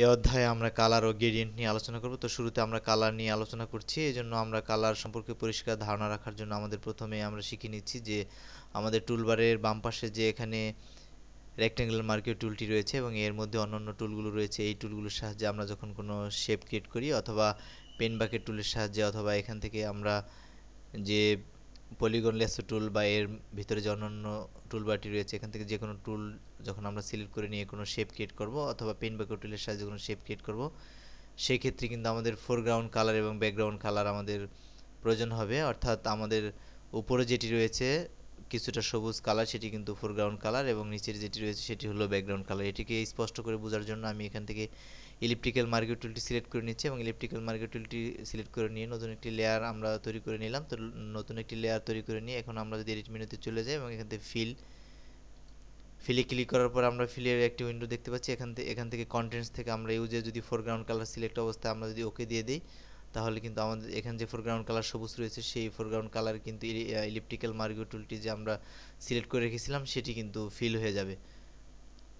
এ অধ্যায়ে আমরা কালার ও গ্রেডিয়েন্ট নিয়ে আলোচনা করব তো শুরুতে আমরা কালার নিয়ে আলোচনা করছি এই জন্য আমরা কালার সম্পর্কে পরিষ্কার ধারণা রাখার জন্য আমাদের প্রথমে আমরা শিখে নিচ্ছি যে আমাদের টুলবারের বাম পাশে যে এখানে রেক্টেঙ্গেল মার্কিও টুলটি রয়েছে এবং এর মধ্যে অন্যান্য টুলগুলো রয়েছে এই টুলগুলোর সাহায্যে আমরা যখন কোনো শেপ ক্রিয়েট করি অথবা পেন বাকেট টুলের সাহায্যে অথবা এখান থেকে আমরা যে পলিগন লেসো টুল বা এর ভিতরে যে অন্যান্য টুলবারটি রয়েছে এখান থেকে যে কোনো টুল যখন আমরা সিলেক্ট করে নিয়ে কোনো শেপ ক্রিয়েট করব অথবা পেন বা টুলের সাহায্যে কোনো শেপ ক্রিয়েট করব সেই ক্ষেত্রে কিন্তু আমাদের ফোরগ্রাউন্ড কালার এবং ব্যাকগ্রাউন্ড কালার আমাদের প্রয়োজন হবে অর্থাৎ আমাদের উপরে যেটি রয়েছে কিছুটা সবুজ কালার সেটি কিন্তু ফোরগ্রাউন্ড কালার এবং নিচের যেটি রয়েছে সেটি হলো ব্যাকগ্রাউন্ড কালার এটিকে স্পষ্ট করে বোঝার জন্য আমি এখান থেকে ইলেকট্রিক্যাল মার্কেট টুলটি সিলেক্ট করে নিচ্ছি এবং ইলেকট্রিক্যাল মার্কেট টুলটি সিলেক্ট করে নিয়ে নতুন একটি লেয়ার আমরা তৈরি করে নিলাম তো নতুন একটি লেয়ার তৈরি করে নিয়ে এখন আমরা যদি এডিট মেনুতে চলে যাই এবং এখান থেকে ফিল ফিলে ক্লিক করার পর আমরা ফিলের একটি উইন্ডো দেখতে পাচ্ছি এখান থেকে এখান থেকে কন্টেন্টস থেকে আমরা ইউজে যদি ফোরগ্রাউন্ড কালার সিলেক্ট অবস্থায় আমরা যদি ওকে দিয়ে দিই তাহলে কিন্তু আমাদের এখানে যে ফোরগ্রাউন্ড কালার সবুজ রয়েছে সেই ফোরগ্রাউন্ড কালার কিন্তু ইলেকট্রিক্যাল মার্গিও টুলটি যে আমরা সিলেক্ট করে রেখেছিলাম সেটি কিন্তু ফিল হয়ে যাবে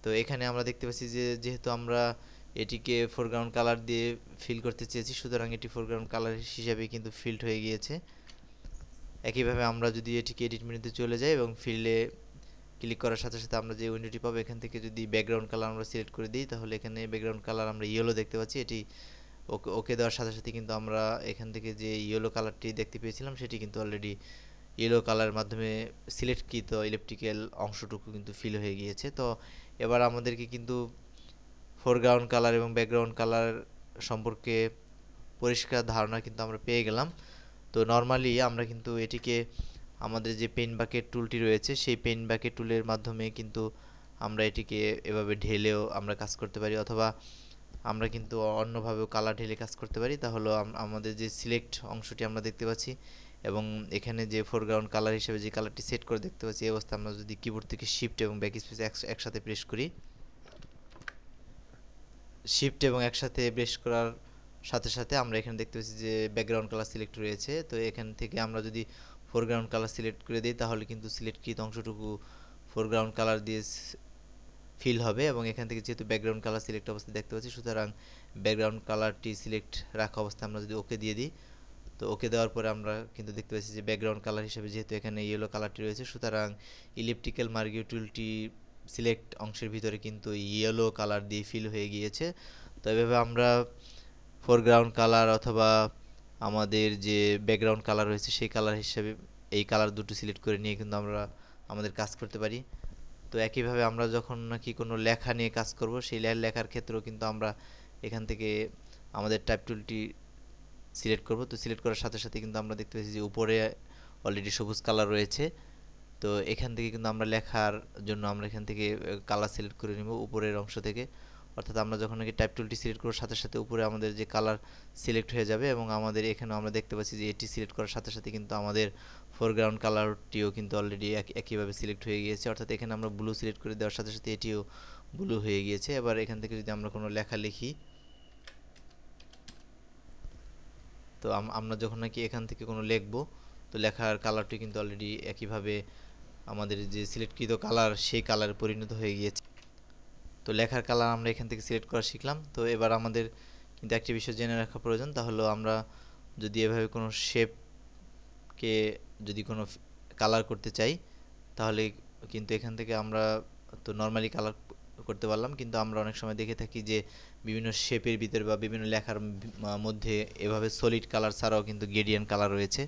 তো এখানে আমরা দেখতে পাচ্ছি যে যেহেতু আমরা এটিকে ফোরগ্রাউন্ড কালার দিয়ে ফিল করতে চেয়েছি সুতরাং এটি ফোরগ্রাউন্ড কালার হিসাবে কিন্তু ফিল্ড হয়ে গিয়েছে একইভাবে আমরা যদি এটিকে এডিট মেনুতে চলে যাই এবং ফিল্ডে ক্লিক করার সাথে সাথে আমরা যে উইন্ডোটি পাবো এখান থেকে যদি ব্যাকগ্রাউন্ড কালার আমরা সিলেক্ট করে দিই তাহলে এখানে ব্যাকগ্রাউন্ড কালার আমরা ইয়েলো দেখতে পাচ্ছি এটি ওকে ওকে দেওয়ার সাথে সাথে কিন্তু আমরা এখান থেকে যে ইয়েলো কালারটি দেখতে পেয়েছিলাম সেটি কিন্তু অলরেডি ইয়েলো কালারের মাধ্যমে সিলেক্টকৃত ইলেকট্রিক্যাল অংশটুকু কিন্তু ফিল হয়ে গিয়েছে তো এবার আমাদেরকে কিন্তু ফোরগ্রাউন্ড কালার এবং ব্যাকগ্রাউন্ড কালার সম্পর্কে পরিষ্কার ধারণা কিন্তু আমরা পেয়ে গেলাম তো নর্মালি আমরা কিন্তু এটিকে আমাদের যে পেন বাকেট টুলটি রয়েছে সেই পেন বাকেট টুলের মাধ্যমে কিন্তু আমরা এটিকে এভাবে ঢেলেও আমরা কাজ করতে পারি অথবা আমরা কিন্তু অন্যভাবেও কালার ঢেলে কাজ করতে পারি তাহলে আমাদের যে সিলেক্ট অংশটি আমরা দেখতে পাচ্ছি এবং এখানে যে ফোরগ্রাউন্ড কালার হিসেবে যে কালারটি সেট করে দেখতে পাচ্ছি এই অবস্থা আমরা যদি কিবোর্ড থেকে শিফট এবং ব্যাক স্পেস একসাথে প্রেস করি শিফট এবং একসাথে প্রেস করার সাথে সাথে আমরা এখানে দেখতে পাচ্ছি যে ব্যাকগ্রাউন্ড কালার সিলেক্ট রয়েছে তো এখান থেকে আমরা যদি ফোরগ্রাউন্ড কালার সিলেক্ট করে দিই তাহলে কিন্তু সিলেক্টকৃত অংশটুকু ফোরগ্রাউন্ড কালার দিয়ে ফিল হবে এবং এখান থেকে যেহেতু ব্যাকগ্রাউন্ড কালার সিলেক্ট অবস্থায় দেখতে পাচ্ছি সুতরাং ব্যাকগ্রাউন্ড কালারটি সিলেক্ট রাখা অবস্থায় আমরা যদি ওকে দিয়ে দিই তো ওকে দেওয়ার পরে আমরা কিন্তু দেখতে পাচ্ছি যে ব্যাকগ্রাউন্ড কালার হিসেবে যেহেতু এখানে ইয়েলো কালারটি রয়েছে সুতরাং ইলেকট্রিক্যাল মার্গিও টুলটি সিলেক্ট অংশের ভিতরে কিন্তু ইয়েলো কালার দিয়ে ফিল হয়ে গিয়েছে তো এভাবে আমরা ফোরগ্রাউন্ড কালার অথবা আমাদের যে ব্যাকগ্রাউন্ড কালার রয়েছে সেই কালার হিসেবে এই কালার দুটো সিলেক্ট করে নিয়ে কিন্তু আমরা আমাদের কাজ করতে পারি তো একইভাবে আমরা যখন নাকি কোনো লেখা নিয়ে কাজ করব সেই লেখার ক্ষেত্রেও কিন্তু আমরা এখান থেকে আমাদের টাইপ টুলটি সিলেক্ট করব তো সিলেক্ট করার সাথে সাথে কিন্তু আমরা দেখতে পাচ্ছি যে উপরে অলরেডি সবুজ কালার রয়েছে তো এখান থেকে কিন্তু আমরা লেখার জন্য আমরা এখান থেকে কালার সিলেক্ট করে নিব উপরের অংশ থেকে অর্থাৎ আমরা যখন নাকি টাইপ টুলটি সিলেক্ট করার সাথে সাথে উপরে আমাদের যে কালার সিলেক্ট হয়ে যাবে এবং আমাদের এখানেও আমরা দেখতে পাচ্ছি যে এটি সিলেক্ট করার সাথে সাথে কিন্তু আমাদের ফোরগ্রাউন্ড কালারটিও কিন্তু অলরেডি একইভাবে সিলেক্ট হয়ে গিয়েছে অর্থাৎ এখানে আমরা ব্লু সিলেক্ট করে দেওয়ার সাথে সাথে এটিও ব্লু হয়ে গিয়েছে এবার এখান থেকে যদি আমরা কোনো লেখা লিখি তো আমরা যখন নাকি এখান থেকে কোনো লিখবো তো লেখার কালারটি কিন্তু অলরেডি একইভাবে আমাদের যে সিলেক্টকৃত কালার সেই কালারে পরিণত হয়ে গিয়েছে তো লেখার কালার আমরা এখান থেকে সিলেক্ট করা শিখলাম তো এবার আমাদের কিন্তু একটি বিষয় জেনে রাখা প্রয়োজন তাহলে আমরা যদি এভাবে কোনো শেপকে যদি কোনো কালার করতে চাই তাহলে কিন্তু এখান থেকে আমরা তো নর্মালি কালার করতে পারলাম কিন্তু আমরা অনেক সময় দেখে থাকি যে বিভিন্ন শেপের ভিতরে বা বিভিন্ন লেখার মধ্যে এভাবে সলিড কালার ছাড়াও কিন্তু গেডিয়ান কালার রয়েছে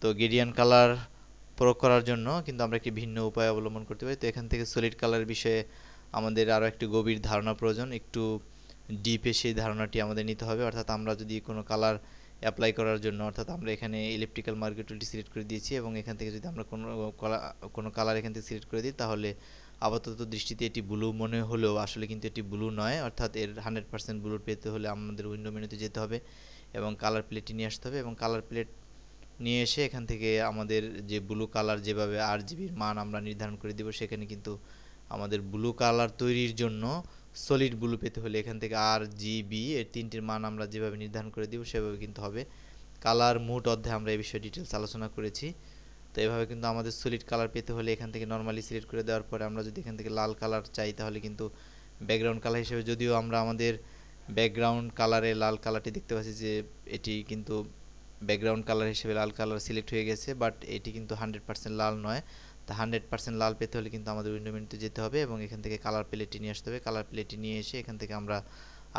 তো গেডিয়ান কালার প্রয়োগ করার জন্য কিন্তু আমরা একটি ভিন্ন উপায় অবলম্বন করতে পারি তো এখান থেকে সলিড কালার বিষয়ে আমাদের আরও একটি গভীর ধারণা প্রয়োজন একটু ডিপে সেই ধারণাটি আমাদের নিতে হবে অর্থাৎ আমরা যদি কোনো কালার অ্যাপ্লাই করার জন্য অর্থাৎ আমরা এখানে ইলেকট্রিক্যাল মার্কেট সিলেক্ট করে দিয়েছি এবং এখান থেকে যদি আমরা কোনো কলা কোনো কালার এখান থেকে সিলেক্ট করে দিই তাহলে আপাতত দৃষ্টিতে এটি ব্লু মনে হলেও আসলে কিন্তু এটি ব্লু নয় অর্থাৎ এর হান্ড্রেড পার্সেন্ট ব্লু পেতে হলে আমাদের উইন্ডো মেনুতে যেতে হবে এবং কালার প্লেটটি নিয়ে আসতে হবে এবং কালার প্লেট নিয়ে এসে এখান থেকে আমাদের যে ব্লু কালার যেভাবে আর জিবির মান আমরা নির্ধারণ করে দেবো সেখানে কিন্তু আমাদের ব্লু কালার তৈরির জন্য সলিড ব্লু পেতে হলে এখান থেকে আর জি বি এর তিনটির মান আমরা যেভাবে নির্ধারণ করে দিব সেভাবে কিন্তু হবে কালার মোট অধ্যায়ে আমরা এই বিষয়ে ডিটেলস আলোচনা করেছি তো এভাবে কিন্তু আমাদের সলিড কালার পেতে হলে এখান থেকে নর্মালি সিলেক্ট করে দেওয়ার পরে আমরা যদি এখান থেকে লাল কালার চাই তাহলে কিন্তু ব্যাকগ্রাউন্ড কালার হিসেবে যদিও আমরা আমাদের ব্যাকগ্রাউন্ড কালারে লাল কালারটি দেখতে পাচ্ছি যে এটি কিন্তু ব্যাকগ্রাউন্ড কালার হিসেবে লাল কালার সিলেক্ট হয়ে গেছে বাট এটি কিন্তু হান্ড্রেড পার্সেন্ট লাল নয় তা হান্ড্রেড পার্সেন্ট লাল পেতে হলে কিন্তু আমাদের উইন্ডো মেনুতে যেতে হবে এবং এখান থেকে কালার প্লেটটি নিয়ে আসতে হবে কালার প্লেটটি নিয়ে এসে এখান থেকে আমরা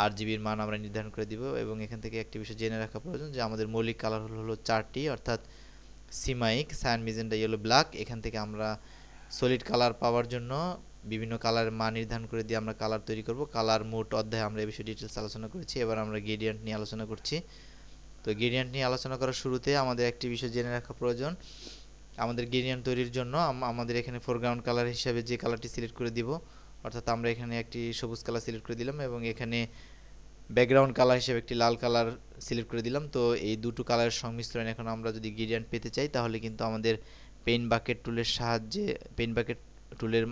আর জিবির মান আমরা নির্ধারণ করে দিব এবং এখান থেকে একটি বিষয় জেনে রাখা প্রয়োজন যে আমাদের মৌলিক কালার হলো চারটি অর্থাৎ CMYK cyan magenta yellow black এখান থেকে আমরা সলিড কালার পাওয়ার জন্য বিভিন্ন কালারের মান নির্ধারণ করে দিয়ে আমরা কালার তৈরি করব কালার মোট অধ্যায়ে আমরা এ বিষয়ে ডিটেলস আলোচনা করেছি এবার আমরা গ্রেডিয়েন্ট নিয়ে আলোচনা করছি তো গ্রেডিয়েন্ট নিয়ে আলোচনা করার শুরুতে আমাদের একটি বিষয় জেনে রাখা প্রয়োজন আমাদের গ্রেডিয়েন্ট তৈরির জন্য আমাদের এখানে ফোরগ্রাউন্ড কালার হিসাবে যে কালারটি সিলেক্ট করে দিব অর্থাৎ আমরা এখানে একটি সবুজ কালার সিলেক্ট করে দিলাম এবং এখানে ব্যাকগ্রাউন্ড কালার হিসেবে একটি লাল কালার সিলেক্ট করে দিলাম তো এই দুটো কালারের সংমিশ্রণ এখন আমরা যদি গ্রেডিয়েন্ট পেতে চাই তাহলে কিন্তু আমাদের পেন বাকেট টুলের সাহায্যে পেন বাকেট টুলের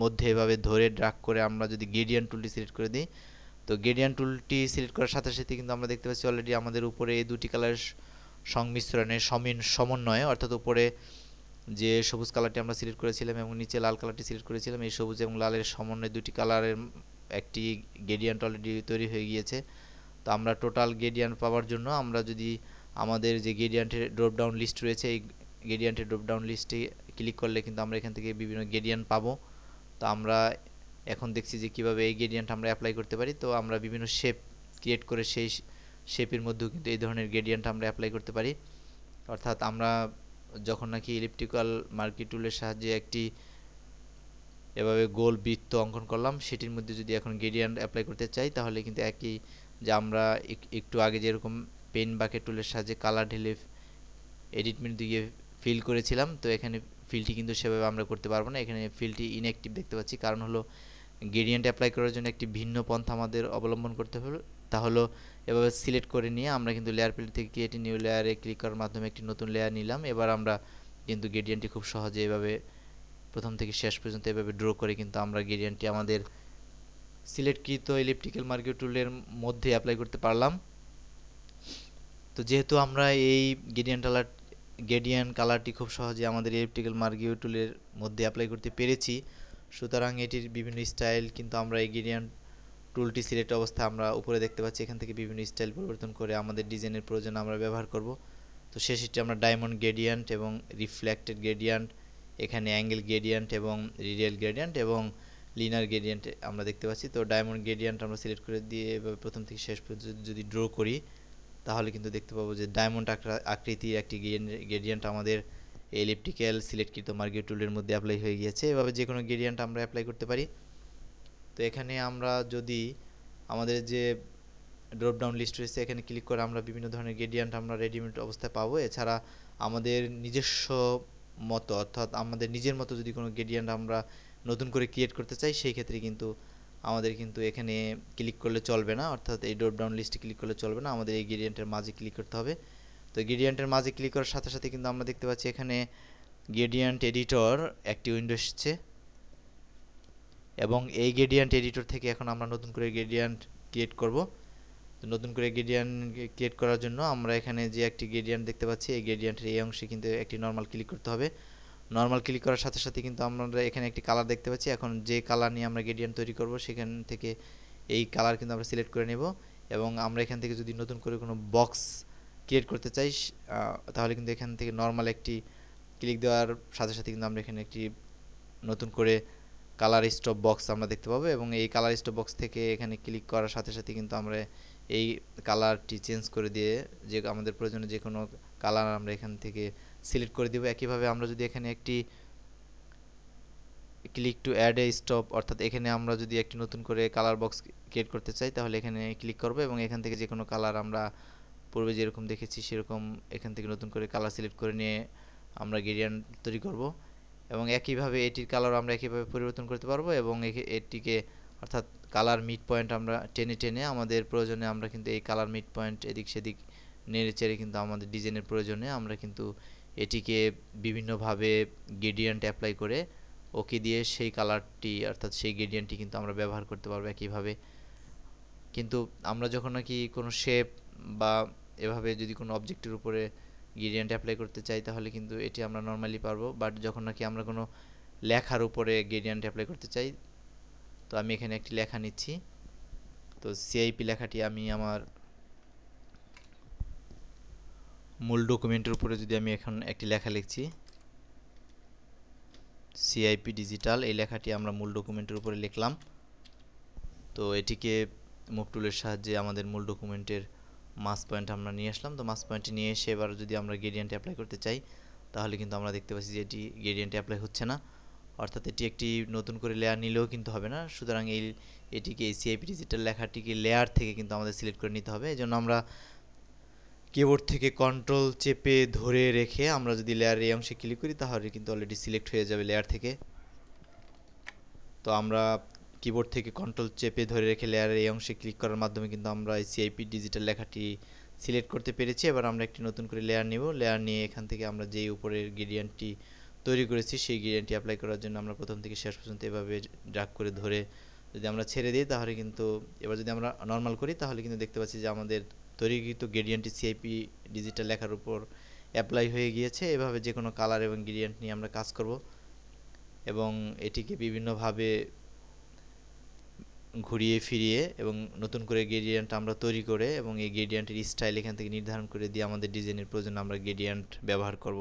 মধ্যে এভাবে ধরে ড্রাগ করে আমরা যদি গ্রেডিয়েন্ট টুলটি সিলেক্ট করে দিই তো গ্রেডিয়েন্ট টুলটি সিলেক্ট করার সাথে সাথে কিন্তু আমরা দেখতে পাচ্ছি অলরেডি আমাদের উপরে এই দুটি কালার সংমিশ্রণে সমিন সমন্বয়ে অর্থাৎ উপরে যে সবুজ কালারটি আমরা সিলেক্ট করেছিলাম এবং নিচে লাল কালারটি সিলেক্ট করেছিলাম এই সবুজ এবং লালের সমন্বয়ে দুটি কালারের একটি গেডিয়ান্ট অলরেডি তৈরি হয়ে গিয়েছে তো আমরা টোটাল গেডিয়ান্ট পাওয়ার জন্য আমরা যদি আমাদের যে গেডিয়ান্টের ড্রপডাউন লিস্ট রয়েছে এই গেডিয়ান্টের ড্রপডাউন লিস্টে ক্লিক করলে কিন্তু আমরা এখান থেকে বিভিন্ন গেডিয়ান পাবো তো আমরা এখন দেখছি যে কিভাবে এই গেডিয়ান্ট আমরা অ্যাপ্লাই করতে পারি তো আমরা বিভিন্ন শেপ ক্রিয়েট করে সেই শেপের মধ্যেও কিন্তু এই ধরনের গ্রেডিয়েন্ট আমরা অ্যাপ্লাই করতে পারি অর্থাৎ আমরা যখন নাকি ইলেকট্রিক্যাল মার্কি টুলের সাহায্যে একটি এভাবে গোল বৃত্ত অঙ্কন করলাম সেটির মধ্যে যদি এখন গ্রেডিয়েন্ট অ্যাপ্লাই করতে চাই তাহলে কিন্তু একই যে আমরা একটু আগে যেরকম পেন বাকেট টুলের সাহায্যে কালার ঢেলে এডিটমেন্ট দিয়ে ফিল করেছিলাম তো এখানে ফিলটি কিন্তু সেভাবে আমরা করতে পারবো না এখানে ফিলটি ইনঅ্যাক্টিভ দেখতে পাচ্ছি কারণ হলো গ্রেডিয়েন্ট অ্যাপ্লাই করার জন্য একটি ভিন্ন পন্থা আমাদের অবলম্বন করতে হবে তাহলে এভাবে সিলেক্ট করে নিয়ে আমরা কিন্তু লেয়ার প্লেট থেকে ক্রিয়েট নিউ লেয়ারে ক্লিক করার মাধ্যমে একটি নতুন লেয়ার নিলাম এবার আমরা কিন্তু গ্রেডিয়েন্টটি খুব সহজে এভাবে প্রথম থেকে শেষ পর্যন্ত এভাবে ড্র করে কিন্তু আমরা গ্রেডিয়েন্টটি আমাদের সিলেক্টকৃত ইলেকট্রিক্যাল মার্কেট টুলের মধ্যে অ্যাপ্লাই করতে পারলাম তো যেহেতু আমরা এই গ্রেডিয়েন্ট আলার গ্রেডিয়ান কালারটি খুব সহজে আমাদের ইলেকট্রিক্যাল মার্কিউ টুলের মধ্যে অ্যাপ্লাই করতে পেরেছি সুতরাং এটির বিভিন্ন স্টাইল কিন্তু আমরা এই গেডিয়ান টুলটি সিলেক্ট অবস্থা আমরা উপরে দেখতে পাচ্ছি এখান থেকে বিভিন্ন স্টাইল পরিবর্তন করে আমাদের ডিজাইনের প্রয়োজন আমরা ব্যবহার করব তো সেটি আমরা ডায়মন্ড গ্রেডিয়েন্ট এবং রিফ্লেক্টেড গ্রেডিয়েন্ট এখানে অ্যাঙ্গেল গ্রেডিয়েন্ট এবং রিডিয়াল গ্রেডিয়েন্ট এবং লিনার গ্রেডিয়েন্ট আমরা দেখতে পাচ্ছি তো ডায়মন্ড গ্রেডিয়েন্ট আমরা সিলেক্ট করে দিয়ে এভাবে প্রথম থেকে শেষ পর্যন্ত যদি ড্র করি তাহলে কিন্তু দেখতে পাবো যে ডায়মন্ড আকৃতির একটি গ্রেডিয়েন্ট আমাদের এলিপটিক্যাল সিলেক্টকৃত মার্কেট টুলের মধ্যে অ্যাপ্লাই হয়ে গিয়েছে এভাবে যে কোনো গ্রেডিয়েন্ট আমরা অ্যাপ্লাই করতে পারি তো এখানে আমরা যদি আমাদের যে ড্রপ ডাউন লিস্ট রয়েছে এখানে ক্লিক করে আমরা বিভিন্ন ধরনের গ্রেডিয়েন্ট আমরা রেডিমেড অবস্থায় পাবো এছাড়া আমাদের নিজস্ব মতো অর্থাৎ আমাদের নিজের মতো যদি কোনো গ্রেডিয়েন্ট আমরা নতুন করে ক্রিয়েট করতে চাই সেই ক্ষেত্রে কিন্তু আমাদের কিন্তু এখানে ক্লিক করলে চলবে না অর্থাৎ এই ড্রপ ডাউন লিস্টে ক্লিক করলে চলবে না আমাদের এই গ্রেডিয়েন্টের মাঝে ক্লিক করতে হবে তো গ্রেডিয়েন্টের মাঝে ক্লিক করার সাথে সাথে কিন্তু আমরা দেখতে পাচ্ছি এখানে গ্রেডিয়েন্ট এডিটর একটি উইন্ডো এসেছে এবং এই গ্রেডিয়েন্ট এডিটর থেকে এখন আমরা নতুন করে গ্রেডিয়েন্ট ক্রিয়েট করব নতুন করে গ্রেডিয়েন্ট ক্রিয়েট করার জন্য আমরা এখানে যে একটি গ্রেডিয়েন্ট দেখতে পাচ্ছি এই গ্রেডিয়েন্টের এই অংশে কিন্তু একটি নর্মাল ক্লিক করতে হবে নর্মাল ক্লিক করার সাথে সাথে কিন্তু আমরা এখানে একটি কালার দেখতে পাচ্ছি এখন যে কালার নিয়ে আমরা গ্রেডিয়েন্ট তৈরি করব সেখান থেকে এই কালার কিন্তু আমরা সিলেক্ট করে নেব এবং আমরা এখান থেকে যদি নতুন করে কোনো বক্স ক্রিয়েট করতে চাই তাহলে কিন্তু এখান থেকে নর্মাল একটি ক্লিক দেওয়ার সাথে সাথে কিন্তু আমরা এখানে একটি নতুন করে কালার স্টপ বক্স আমরা দেখতে পাবো এবং এই কালার স্টপ বক্স থেকে এখানে ক্লিক করার সাথে সাথে কিন্তু আমরা এই কালারটি চেঞ্জ করে দিয়ে যে আমাদের প্রয়োজনীয় যে কোনো কালার আমরা এখান থেকে সিলেক্ট করে দেবো একইভাবে আমরা যদি এখানে একটি click to add a stop অর্থাৎ এখানে আমরা যদি একটি নতুন করে কালার বক্স ক্রিয়েট করতে চাই তাহলে এখানে ক্লিক করব এবং এখান থেকে যে কোনো কালার আমরা পূর্বে যেরকম দেখেছি সেরকম এখান থেকে নতুন করে কালার সিলেক্ট করে নিয়ে আমরা গ্রেডিয়ান্ট তৈরি করব এবং একইভাবে এটির কালার আমরা একইভাবে পরিবর্তন করতে পারবো এবং এটিকে অর্থাৎ কালার মিড পয়েন্ট আমরা টেনে টেনে আমাদের প্রয়োজনে আমরা কিন্তু এই কালার মিড পয়েন্ট এদিক সেদিক নেড়ে চেড়ে কিন্তু আমাদের ডিজাইনের প্রয়োজনে আমরা কিন্তু এটিকে বিভিন্নভাবে গ্রেডিয়েন্ট অ্যাপ্লাই করে ওকে দিয়ে সেই কালারটি অর্থাৎ সেই গ্রেডিয়েন্টটি কিন্তু আমরা ব্যবহার করতে পারবো একইভাবে কিন্তু আমরা যখন নাকি কোনো শেপ বা এভাবে যদি কোনো অবজেক্টের উপরে গ্রেডিয়েন্ট অ্যাপ্লাই করতে চাই তাহলে কিন্তু এটি আমরা নর্মালি পারবো বাট যখন নাকি আমরা কোনো লেখার উপরে গ্রেডিয়েন্ট অ্যাপ্লাই করতে চাই তো আমি এখানে একটি লেখা নিচ্ছি তো সিআইপি লেখাটি আমি আমার মূল ডকুমেন্টের উপরে যদি আমি এখন একটি লেখা লিখছি সিআইপি ডিজিটাল এই লেখাটি আমরা মূল ডকুমেন্টের উপরে লিখলাম তো এটিকে মুভ টুলের সাহায্যে আমাদের মূল ডকুমেন্টের মাস পয়েন্ট আমরা নিয়ে আসলাম তো মাস পয়েন্টটি নিয়ে এসে এবার যদি আমরা গ্রেডিয়েন্টে অ্যাপ্লাই করতে চাই তাহলে কিন্তু আমরা দেখতে পাচ্ছি যে এটি গ্রেডিয়েন্টে অ্যাপ্লাই হচ্ছে না অর্থাৎ এটি একটি নতুন করে লেয়ার নিলেও কিন্তু হবে না সুতরাং এই এটিকে এই সিআইপি ডিজিটাল লেখাটিকে লেয়ার থেকে কিন্তু আমাদের সিলেক্ট করে নিতে হবে এই জন্য আমরা কিবোর্ড থেকে কন্ট্রোল চেপে ধরে রেখে আমরা যদি লেয়ার এই অংশে ক্লিক করি তাহলে কিন্তু অলরেডি সিলেক্ট হয়ে যাবে লেয়ার থেকে তো আমরা কিবোর্ড থেকে কন্ট্রোল চেপে ধরে রেখে লেয়ারের এই অংশে ক্লিক করার মাধ্যমে কিন্তু আমরা এই সিআইপি ডিজিটাল লেখাটি সিলেক্ট করতে পেরেছি এবার আমরা একটি নতুন করে লেয়ার নিব লেয়ার নিয়ে এখান থেকে আমরা যেই উপরের গ্রেডিয়েন্টটি তৈরি করেছি সেই গ্রেডিয়েন্টটি অ্যাপ্লাই করার জন্য আমরা প্রথম থেকে শেষ পর্যন্ত এভাবে ড্রাগ করে ধরে যদি আমরা ছেড়ে দিই তাহলে কিন্তু এবার যদি আমরা নর্মাল করি তাহলে কিন্তু দেখতে পাচ্ছি যে আমাদের তৈরিকৃত গ্রেডিয়েন্টটি সিআইপি ডিজিটাল লেখার উপর অ্যাপ্লাই হয়ে গিয়েছে এভাবে যে কোনো কালার এবং গ্রেডিয়েন্ট নিয়ে আমরা কাজ করব এবং এটিকে বিভিন্নভাবে ঘুরিয়ে ফিরিয়ে এবং নতুন করে গ্রেডিয়েন্ট আমরা তৈরি করে এবং এই গ্রেডিয়েন্টের স্টাইল এখান থেকে নির্ধারণ করে দিয়ে আমাদের ডিজাইনের প্রয়োজন আমরা গ্রেডিয়েন্ট ব্যবহার করব